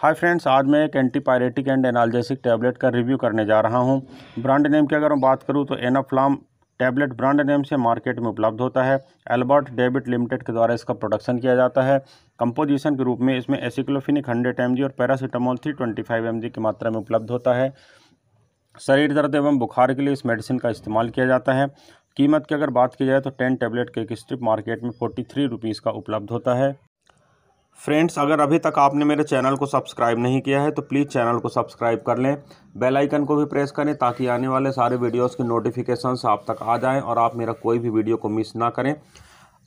hi friends आज मैं एक एंटीपायरेटिक एंड एनाल्जेसिक टैबलेट का रिव्यू करने जा रहा हूं ब्रांड नेम की अगर मैं बात करूं तो एनाफ्लाम टैबलेट ब्रांड नेम से मार्केट में उपलब्ध होता है एल्बर्ट डेबिट लिमिटेड के द्वारा इसका प्रोडक्शन किया जाता है कंपोजिशन के रूप में इसमें एसिक्लोफिनिक हंड्रेड एम और पैरासीटामोल थ्री ट्वेंटी की मात्रा में उपलब्ध होता है शरीर दर्द एवं बुखार के लिए इस मेडिसिन का इस्तेमाल किया जाता है कीमत की अगर बात की जाए तो टेन टैबलेट के एक स्ट्रिप मार्केट में फोर्टी थ्री रुपीज़ का उपलब्ध होता है फ्रेंड्स अगर अभी तक आपने मेरे चैनल को सब्सक्राइब नहीं किया है तो प्लीज़ चैनल को सब्सक्राइब कर लें बेल आइकन को भी प्रेस करें ताकि आने वाले सारे वीडियोस के नोटिफिकेशंस आप तक आ जाएं और आप मेरा कोई भी वीडियो को मिस ना करें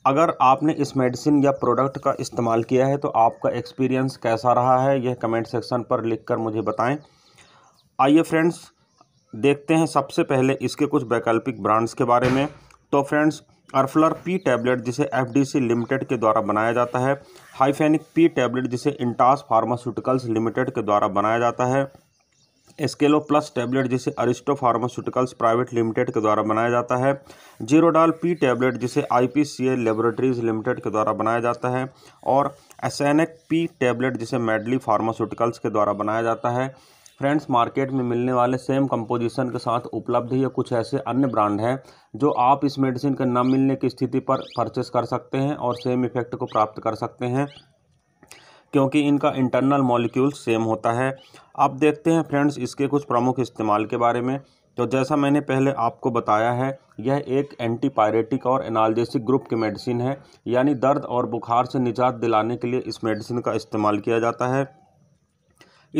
अगर आपने इस मेडिसिन या प्रोडक्ट का इस्तेमाल किया है तो आपका एक्सपीरियंस कैसा रहा है यह कमेंट सेक्शन पर लिख कर मुझे बताएँ आइए फ्रेंड्स देखते हैं सबसे पहले इसके कुछ वैकल्पिक ब्रांड्स के बारे में तो फ्रेंड्स अर्फलर पी टैबलेट जिसे एफडीसी लिमिटेड के द्वारा बनाया जाता है हाइफेनिक पी टैबलेट जिसे इंटास फार्मास्यूटिकल्स लिमिटेड के द्वारा बनाया जाता है एस्केलो प्लस टैबलेट जिसे अरिस्टो फार्मास्यूटिकल्स प्राइवेट लिमिटेड के द्वारा बनाया जाता है जीरोडाल पी टैबलेट जिसे आईपीसीए लेबोरेटरीज लिमिटेड के द्वारा बनाया जाता है और एसएनएक पी टैबलेट जिसे मेडली फार्मास्यूटिकल्स के द्वारा बनाया जाता है फ्रेंड्स मार्केट में मिलने वाले सेम कंपोजिशन के साथ उपलब्ध है कुछ ऐसे अन्य ब्रांड हैं जो आप इस मेडिसिन के न मिलने की स्थिति पर परचेस कर सकते हैं और सेम इफेक्ट को प्राप्त कर सकते हैं क्योंकि इनका इंटरनल मॉलिक्यूल सेम होता है आप देखते हैं फ्रेंड्स इसके कुछ प्रमुख इस्तेमाल के बारे में तो जैसा मैंने पहले आपको बताया है यह एक एंटीपायरेटिक और एनालजेसिक ग्रुप की मेडिसिन है यानी दर्द और बुखार से निजात दिलाने के लिए इस मेडिसिन का इस्तेमाल किया जाता है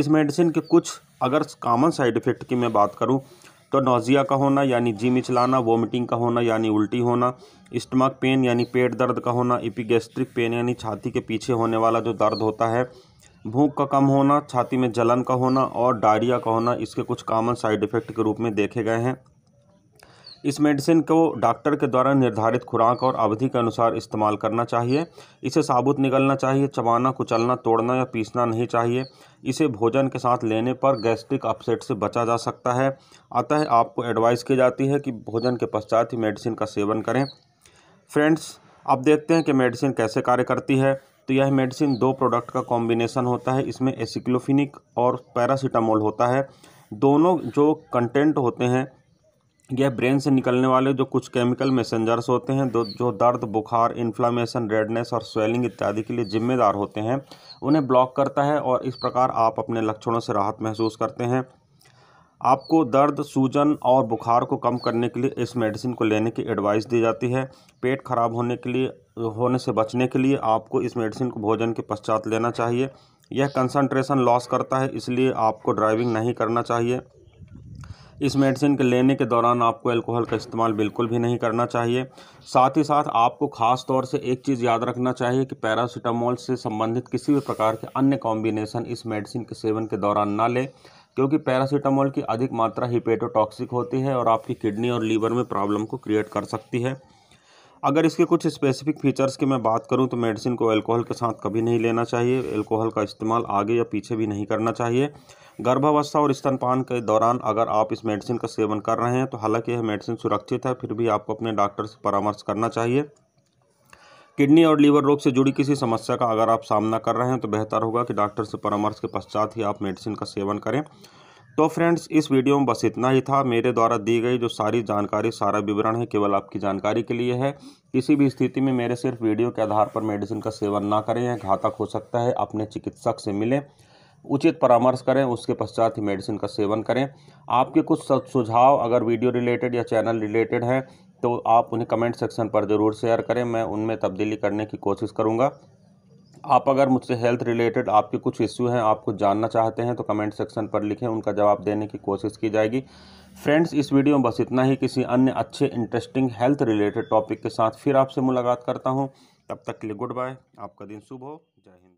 इस मेडिसिन के कुछ अगर कॉमन साइड इफ़ेक्ट की मैं बात करूँ तो नोज़िया का होना यानी जी मिचलाना वोमिटिंग का होना यानी उल्टी होना स्टमक पेन यानी पेट दर्द का होना इपिगेस्ट्रिक पेन यानी छाती के पीछे होने वाला जो दर्द होता है भूख का कम होना छाती में जलन का होना और डायरिया का होना इसके कुछ कॉमन साइड इफ़ेक्ट के रूप में देखे गए हैं इस मेडिसिन को डॉक्टर के द्वारा निर्धारित खुराक और अवधि के अनुसार इस्तेमाल करना चाहिए इसे साबुत निकलना चाहिए चबाना कुचलना तोड़ना या पीसना नहीं चाहिए इसे भोजन के साथ लेने पर गैस्ट्रिक अपसेट से बचा जा सकता है अतः आपको एडवाइस की जाती है कि भोजन के पश्चात ही मेडिसिन का सेवन करें फ्रेंड्स अब देखते हैं कि मेडिसिन कैसे कार्य करती है तो यह मेडिसिन दो प्रोडक्ट का कॉम्बिनेशन होता है इसमें एसिक्लोफिनिक और पैरासीटामोल होता है दोनों जो कंटेंट होते हैं यह ब्रेन से निकलने वाले जो कुछ केमिकल मैसेंजर्स होते हैं जो दर्द बुखार इन्फ्लामेशन रेडनेस और स्वेलिंग इत्यादि के लिए जिम्मेदार होते हैं उन्हें ब्लॉक करता है और इस प्रकार आप अपने लक्षणों से राहत महसूस करते हैं आपको दर्द सूजन और बुखार को कम करने के लिए इस मेडिसिन को लेने की एडवाइस दी जाती है पेट खराब होने के लिए होने से बचने के लिए आपको इस मेडिसिन को भोजन के पश्चात लेना चाहिए यह कंसंट्रेशन लॉस करता है इसलिए आपको ड्राइविंग नहीं करना चाहिए इस मेडिसिन के लेने के दौरान आपको अल्कोहल का इस्तेमाल बिल्कुल भी नहीं करना चाहिए साथ ही साथ आपको ख़ास तौर से एक चीज़ याद रखना चाहिए कि पैरासीटामोल से संबंधित किसी भी प्रकार के अन्य कॉम्बिनेशन इस मेडिसिन के सेवन के दौरान ना लें क्योंकि पैरासीटामोल की अधिक मात्रा हिपेटोटॉक्सिक होती है और आपकी किडनी और लीवर में प्रॉब्लम को क्रिएट कर सकती है अगर इसके कुछ स्पेसिफिक फीचर्स की मैं बात करूं तो मेडिसिन को अल्कोहल के साथ कभी नहीं लेना चाहिए अल्कोहल का इस्तेमाल आगे या पीछे भी नहीं करना चाहिए गर्भावस्था और स्तनपान के दौरान अगर आप इस मेडिसिन का सेवन कर रहे हैं तो हालांकि यह मेडिसिन सुरक्षित है फिर भी आपको अपने डॉक्टर से परामर्श करना चाहिए किडनी और लीवर रोग से जुड़ी किसी समस्या का अगर आप सामना कर रहे हैं तो बेहतर होगा कि डॉक्टर से परामर्श के पश्चात ही आप मेडिसिन का सेवन करें तो फ्रेंड्स इस वीडियो में बस इतना ही था मेरे द्वारा दी गई जो सारी जानकारी सारा विवरण है केवल आपकी जानकारी के लिए है किसी भी स्थिति में मेरे सिर्फ वीडियो के आधार पर मेडिसिन का सेवन ना करें या घातक हो सकता है अपने चिकित्सक से मिलें उचित परामर्श करें उसके पश्चात ही मेडिसिन का सेवन करें आपके कुछ सुझाव अगर वीडियो रिलेटेड या चैनल रिलेटेड हैं तो आप उन्हें कमेंट सेक्शन पर ज़रूर शेयर करें मैं उनमें तब्दीली करने की कोशिश करूँगा आप अगर मुझसे हेल्थ रिलेटेड आपके कुछ इश्यू हैं आप कुछ जानना चाहते हैं तो कमेंट सेक्शन पर लिखें उनका जवाब देने की कोशिश की जाएगी फ्रेंड्स इस वीडियो में बस इतना ही किसी अन्य अच्छे इंटरेस्टिंग हेल्थ रिलेटेड टॉपिक के साथ फिर आपसे मुलाकात करता हूँ तब तक के लिए गुड बाय आपका दिन शुभ हो जय हिंद